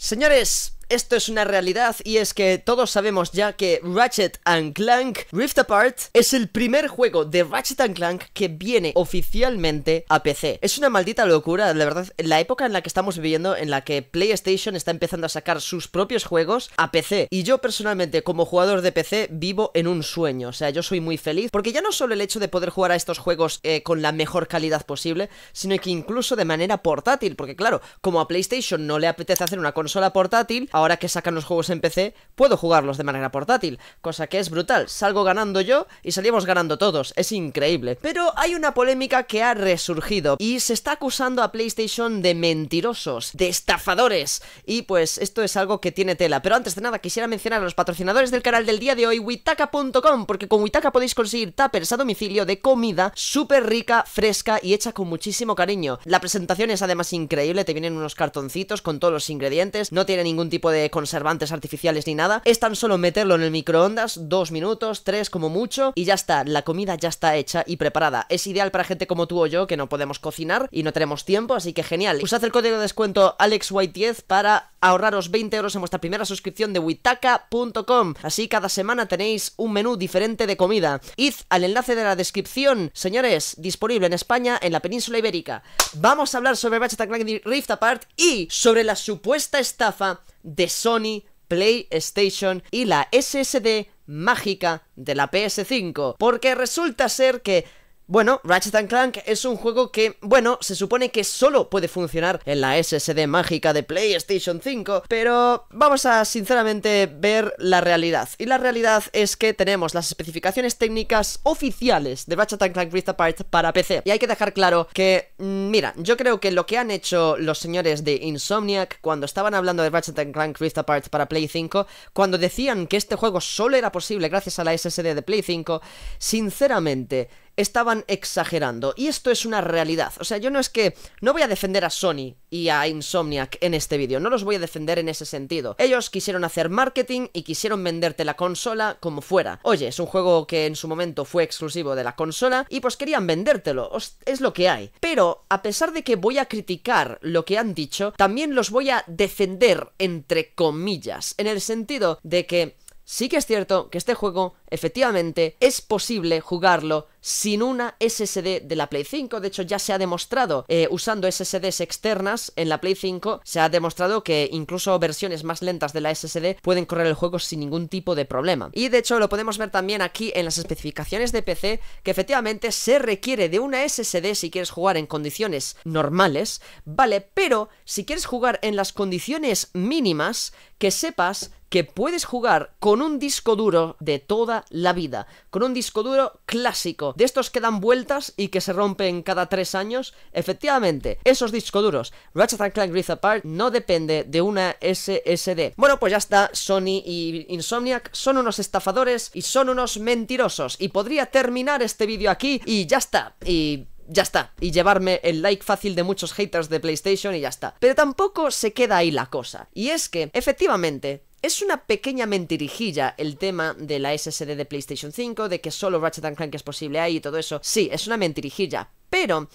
Señores, esto es una realidad y es que todos sabemos ya que Ratchet and Clank Rift Apart es el primer juego de Ratchet and Clank que viene oficialmente a PC. Es una maldita locura, la verdad, la época en la que estamos viviendo, en la que PlayStation está empezando a sacar sus propios juegos a PC. Y yo personalmente, como jugador de PC, vivo en un sueño. O sea, yo soy muy feliz porque ya no solo el hecho de poder jugar a estos juegos eh, con la mejor calidad posible, sino que incluso de manera portátil, porque claro, como a PlayStation no le apetece hacer una consola portátil, ahora que sacan los juegos en PC, puedo jugarlos de manera portátil, cosa que es brutal. Salgo ganando yo y salimos ganando todos, es increíble. Pero hay una polémica que ha resurgido y se está acusando a PlayStation de mentirosos, de estafadores. Y pues esto es algo que tiene tela. Pero antes de nada quisiera mencionar a los patrocinadores del canal del día de hoy, witaka.com, porque con Witaka podéis conseguir tapers a domicilio de comida súper rica, fresca y hecha con muchísimo cariño. La presentación es además increíble, te vienen unos cartoncitos con todos los ingredientes, no tiene ningún tipo de de conservantes artificiales ni nada. Es tan solo meterlo en el microondas, dos minutos, tres como mucho, y ya está, la comida ya está hecha y preparada. Es ideal para gente como tú o yo que no podemos cocinar y no tenemos tiempo, así que genial. Usad el código de descuento AlexY10 para ahorraros 20 euros en vuestra primera suscripción de witaka.com. Así cada semana tenéis un menú diferente de comida. Id al enlace de la descripción, señores, disponible en España, en la península ibérica. Vamos a hablar sobre bachata Clank Rift Apart y sobre la supuesta estafa de Sony PlayStation y la SSD mágica de la PS5, porque resulta ser que bueno, Ratchet Clank es un juego que, bueno, se supone que solo puede funcionar en la SSD mágica de PlayStation 5, pero vamos a sinceramente ver la realidad. Y la realidad es que tenemos las especificaciones técnicas oficiales de Ratchet Clank Rift Apart para PC. Y hay que dejar claro que, mm, mira, yo creo que lo que han hecho los señores de Insomniac cuando estaban hablando de Ratchet Clank Rift Apart para Play 5, cuando decían que este juego solo era posible gracias a la SSD de Play 5, sinceramente, estaban exagerando. Y esto es una realidad. O sea, yo no es que... No voy a defender a Sony y a Insomniac en este vídeo. No los voy a defender en ese sentido. Ellos quisieron hacer marketing y quisieron venderte la consola como fuera. Oye, es un juego que en su momento fue exclusivo de la consola y pues querían vendértelo. Es lo que hay. Pero, a pesar de que voy a criticar lo que han dicho, también los voy a defender entre comillas. En el sentido de que... Sí que es cierto que este juego efectivamente es posible jugarlo sin una SSD de la Play 5. De hecho, ya se ha demostrado eh, usando SSDs externas en la Play 5, se ha demostrado que incluso versiones más lentas de la SSD pueden correr el juego sin ningún tipo de problema. Y de hecho, lo podemos ver también aquí en las especificaciones de PC, que efectivamente se requiere de una SSD si quieres jugar en condiciones normales, ¿vale? Pero si quieres jugar en las condiciones mínimas, que sepas que puedes jugar con un disco duro de toda la vida, con un disco duro clásico, de estos que dan vueltas y que se rompen cada tres años. Efectivamente, esos discos duros, Ratchet Clank Rift Apart, no depende de una SSD. Bueno, pues ya está, Sony y Insomniac son unos estafadores y son unos mentirosos. Y podría terminar este vídeo aquí y ya está. Y ya está, y llevarme el like fácil de muchos haters de PlayStation y ya está. Pero tampoco se queda ahí la cosa, y es que, efectivamente, es una pequeña mentirijilla el tema de la SSD de PlayStation 5, de que solo Ratchet Clank es posible ahí y todo eso. Sí, es una mentirijilla, pero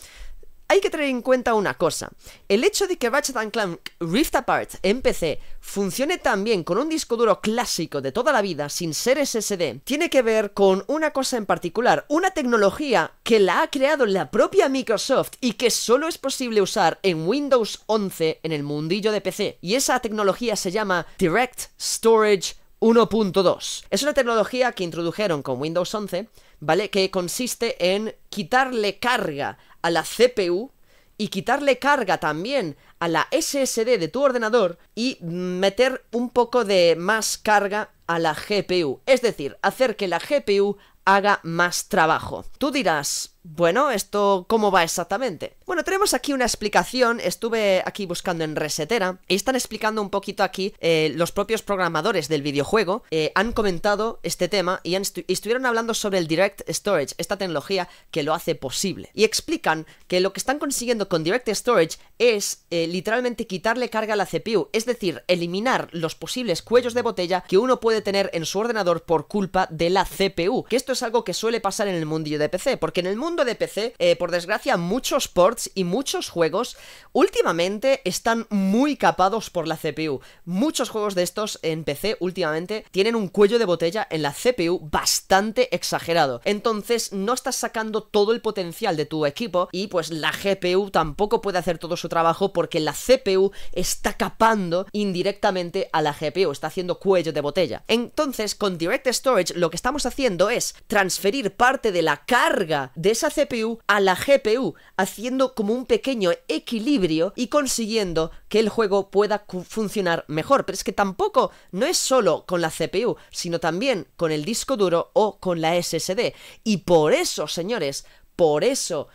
hay que tener en cuenta una cosa. El hecho de que Ratchet Clank Rift Apart en PC funcione tan bien con un disco duro clásico de toda la vida sin ser SSD tiene que ver con una cosa en particular, una tecnología que la ha creado la propia Microsoft y que solo es posible usar en Windows 11 en el mundillo de PC. Y esa tecnología se llama Direct Storage 1.2. Es una tecnología que introdujeron con Windows 11, ¿vale? Que consiste en quitarle carga a la CPU y quitarle carga también a la SSD de tu ordenador y meter un poco de más carga a la GPU. Es decir, hacer que la GPU haga más trabajo. Tú dirás, bueno, ¿esto cómo va exactamente? Bueno, tenemos aquí una explicación, estuve aquí buscando en Resetera, y están explicando un poquito aquí, eh, los propios programadores del videojuego eh, han comentado este tema y, estuvieron hablando sobre el Direct Storage, esta tecnología que lo hace posible. Y explican que lo que están consiguiendo con Direct Storage es eh, literalmente quitarle carga a la CPU, es decir, eliminar los posibles cuellos de botella que uno puede tener en su ordenador por culpa de la CPU, que esto es algo que suele pasar en el mundillo de PC, porque en el mundo de PC, eh, por desgracia, muchos ports y muchos juegos últimamente están muy capados por la CPU. Muchos juegos de estos en PC últimamente tienen un cuello de botella en la CPU bastante exagerado. Entonces no estás sacando todo el potencial de tu equipo y pues la GPU tampoco puede hacer todo su trabajo porque la CPU está capando indirectamente a la GPU, está haciendo cuello de botella. Entonces con Direct Storage lo que estamos haciendo es transferir parte de la carga de esa CPU a la GPU, haciendo como un pequeño equilibrio y consiguiendo que el juego pueda funcionar mejor. Pero es que tampoco no es solo con la CPU, sino también con el disco duro o con la SSD. Y por eso, señores, por eso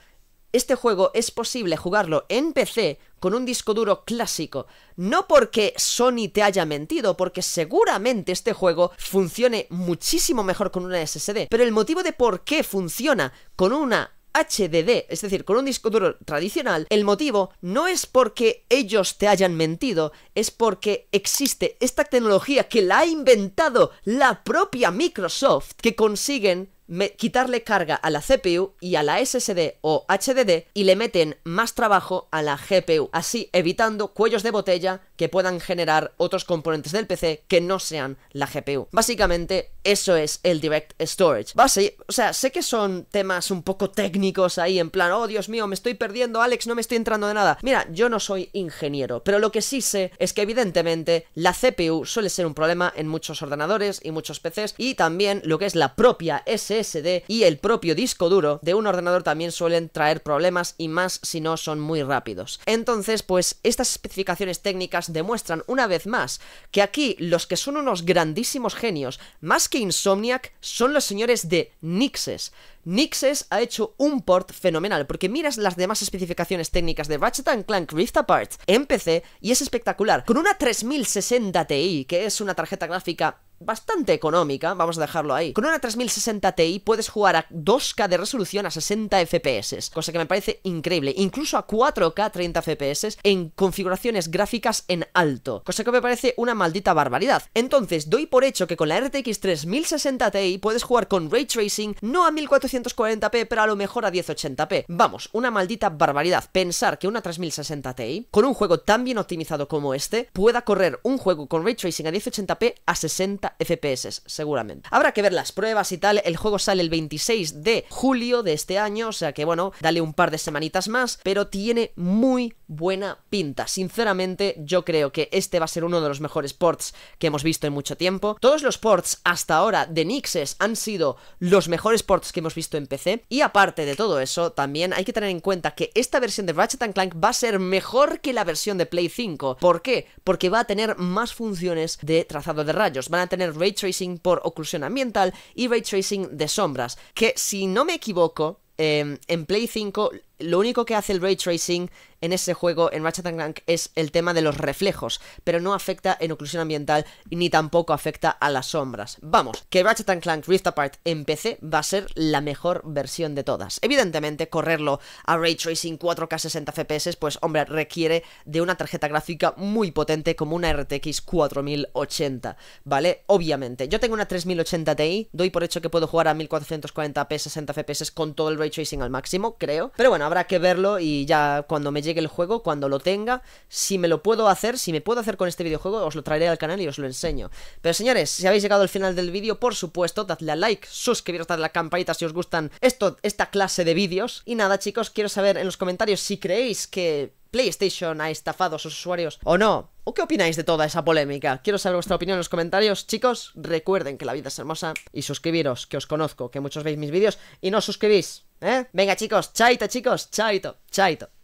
este juego es posible jugarlo en PC con un disco duro clásico. No porque Sony te haya mentido, porque seguramente este juego funcione muchísimo mejor con una SSD. Pero el motivo de por qué funciona con una HDD, es decir, con un disco duro tradicional, el motivo no es porque ellos te hayan mentido, es porque existe esta tecnología que la ha inventado la propia Microsoft, que consiguen quitarle carga a la CPU y a la SSD o HDD y le meten más trabajo a la GPU, así evitando cuellos de botella que puedan generar otros componentes del PC que no sean la GPU. Básicamente, eso es el Direct Storage. o sea, sé que son temas un poco técnicos ahí, en plan, oh Dios mío, me estoy perdiendo, Alex, no me estoy entrando de nada. Mira, yo no soy ingeniero, pero lo que sí sé es que evidentemente la CPU suele ser un problema en muchos ordenadores y muchos PCs y también lo que es la propia SSD y el propio disco duro de un ordenador también suelen traer problemas y más si no son muy rápidos. Entonces, pues estas especificaciones técnicas demuestran una vez más que aquí los que son unos grandísimos genios, más que Insomniac, son los señores de Nixes. Nixes ha hecho un port fenomenal, porque miras las demás especificaciones técnicas de Ratchet Clank Rift Apart en PC y es espectacular. Con una 3060 Ti, que es una tarjeta gráfica bastante económica, vamos a dejarlo ahí. Con una 3060 Ti puedes jugar a 2K de resolución a 60 FPS, cosa que me parece increíble, incluso a 4K 30 FPS en configuraciones gráficas en alto, cosa que me parece una maldita barbaridad. Entonces, doy por hecho que con la RTX 3060 Ti puedes jugar con ray tracing no a 1440p, pero a lo mejor a 1080p. Vamos, una maldita barbaridad pensar que una 3060 Ti con un juego tan bien optimizado como este pueda correr un juego con ray tracing a 1080p a 60 FPS, seguramente. Habrá que ver las pruebas y tal, el juego sale el 26 de julio de este año, o sea que bueno, dale un par de semanitas más, pero tiene muy buena pinta. Sinceramente, yo creo que este va a ser uno de los mejores ports que hemos visto en mucho tiempo. Todos los ports hasta ahora de Nixes han sido los mejores ports que hemos visto en PC, y aparte de todo eso, también hay que tener en cuenta que esta versión de Ratchet Clank va a ser mejor que la versión de Play 5. ¿Por qué? Porque va a tener más funciones de trazado de rayos, van a tener ray tracing por oclusión ambiental y ray tracing de sombras, que si no me equivoco, em, en Play 5 lo único que hace el ray tracing en ese juego, en Ratchet Clank, es el tema de los reflejos, pero no afecta en oclusión ambiental ni tampoco afecta a las sombras. Vamos, que Ratchet Clank Rift Apart en PC va a ser la mejor versión de todas. Evidentemente, correrlo a ray tracing 4K 60 FPS, pues hombre, requiere de una tarjeta gráfica muy potente como una RTX 4080, ¿vale? Obviamente, yo tengo una 3080 Ti, doy por hecho que puedo jugar a 1440p 60 FPS con todo el ray tracing al máximo, creo, pero bueno, habrá que verlo y ya cuando me llegue el juego, cuando lo tenga, si me lo puedo hacer, si me puedo hacer con este videojuego, os lo traeré al canal y os lo enseño. Pero señores, si habéis llegado al final del vídeo, por supuesto, dadle a like, suscribiros, a la campanita si os gustan esto, esta clase de vídeos. Y nada chicos, quiero saber en los comentarios si creéis que PlayStation ha estafado a sus usuarios o no. ¿O qué opináis de toda esa polémica? Quiero saber vuestra opinión en los comentarios. Chicos, recuerden que la vida es hermosa y suscribiros, que os conozco, que muchos veis mis vídeos y no os suscribís. ¿Eh? Venga, chicos, chaito, chicos, chaito, chaito.